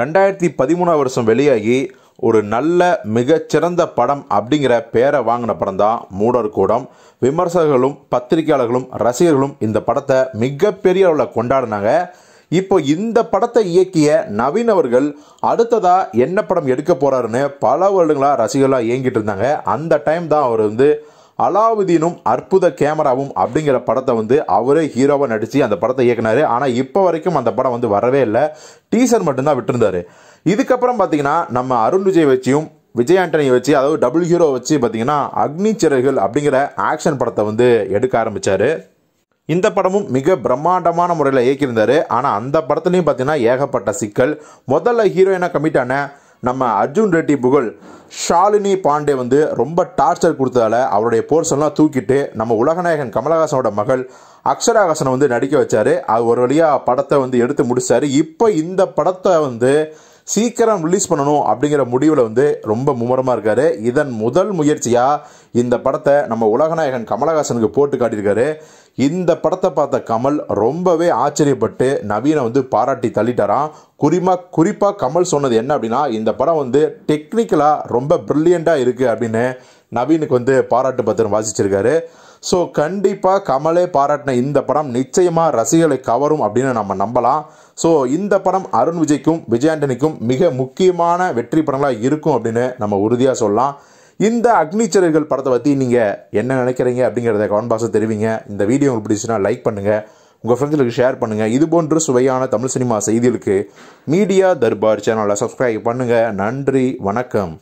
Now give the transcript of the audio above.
ரெண்டாயிரத்தி பதிமூணாம் வருஷம் வெளியாகி ஒரு நல்ல மிகச்சிறந்த படம் அப்படிங்கிற பேரை வாங்கின படம் தான் மூடர் கூடம் விமர்சகர்களும் பத்திரிகையாளர்களும் ரசிகர்களும் இந்த படத்தை மிகப்பெரிய அளவில் கொண்டாடினாங்க இப்போ இந்த படத்தை இயக்கிய நவீன் அவர்கள் அடுத்ததாக என்ன படம் எடுக்க போகிறாருன்னு பல வருடங்களாக ரசிகர்களாக இயங்கிட்டு இருந்தாங்க அந்த டைம் தான் அவர் வந்து அலாவுதீனும் அற்புத கேமராவும் அப்படிங்கிற படத்தை வந்து அவரே ஹீரோவாக நடித்து அந்த படத்தை இயக்குனார் ஆனால் இப்போ வரைக்கும் அந்த படம் வந்து வரவே இல்லை டீசர் மட்டும்தான் விட்டுருந்தார் இதுக்கப்புறம் பார்த்தீங்கன்னா நம்ம அருண் விஜய் வச்சியும் விஜய் ஆண்டனியை வச்சு அதாவது டபுள் ஹீரோ வச்சு பார்த்தீங்கன்னா அக்னி சிறகுகள் அப்படிங்கிற ஆக்ஷன் படத்தை வந்து எடுக்க ஆரம்பித்தார் இந்த படமும் மிக பிரம்மாண்டமான முறையில் இயக்கியிருந்தார் ஆனால் அந்த படத்துலையும் பார்த்தீங்கன்னா ஏகப்பட்ட சிக்கல் முதல்ல ஹீரோயினாக கமிட்டான நம்ம அர்ஜுன் ரெட்டி புகழ் ஷாலினி பாண்டே வந்து ரொம்ப டார்ச்சர் கொடுத்ததால அவருடைய போர்ஷன்லாம் தூக்கிட்டு நம்ம உலகநாயகன் கமலஹாசனோட மகள் அக்ஷராகாசனை வந்து நடிக்க வச்சாரு அது ஒரு வழியாக படத்தை வந்து எடுத்து முடித்தார் இப்போ இந்த படத்தை வந்து சீக்கிரம் ரிலீஸ் பண்ணணும் அப்படிங்கிற முடிவில் வந்து ரொம்ப மும்முரமாக இருக்கார் இதன் முதல் முயற்சியாக இந்த படத்தை நம்ம உலகநாயகன் கமலஹாசனுக்கு போட்டு காட்டியிருக்காரு இந்த படத்தை பார்த்த கமல் ரொம்பவே ஆச்சரியப்பட்டு நவீனை வந்து பாராட்டி தள்ளிட்டாராம் குறிமா குறிப்பாக கமல் சொன்னது என்ன அப்படின்னா இந்த படம் வந்து டெக்னிக்கலாக ரொம்ப ப்ரில்லியண்ட்டாக இருக்குது அப்படின்னு நவீனுக்கு வந்து பாராட்டு பத்திரம் வாசிச்சிருக்காரு ஸோ கண்டிப்பாக கமலே பாராட்டின இந்த படம் நிச்சயமாக ரசிகளை கவரும் அப்படின்னு நம்ம நம்பலாம் ஸோ இந்த படம் அருண் விஜய்க்கும் விஜயாண்டனிக்கும் மிக முக்கியமான வெற்றி படங்களாக இருக்கும் அப்படின்னு நம்ம உறுதியாக சொல்லலாம் இந்த அக்னிச்சரர்கள் படத்தை பற்றி நீங்கள் என்ன நினைக்கிறீங்க அப்படிங்கிறத கமெண்ட் பாக்ஸை தெரிவிங்க இந்த வீடியோ உங்களுக்கு பிடிச்சுன்னா லைக் பண்ணுங்கள் உங்கள் ஃப்ரெண்ட்ஸுக்கு ஷேர் பண்ணுங்கள் இது போன்ற சுவையான தமிழ் சினிமா செய்திகளுக்கு மீடியா தர்பார் சேனலை சப்ஸ்கிரைப் பண்ணுங்கள் நன்றி வணக்கம்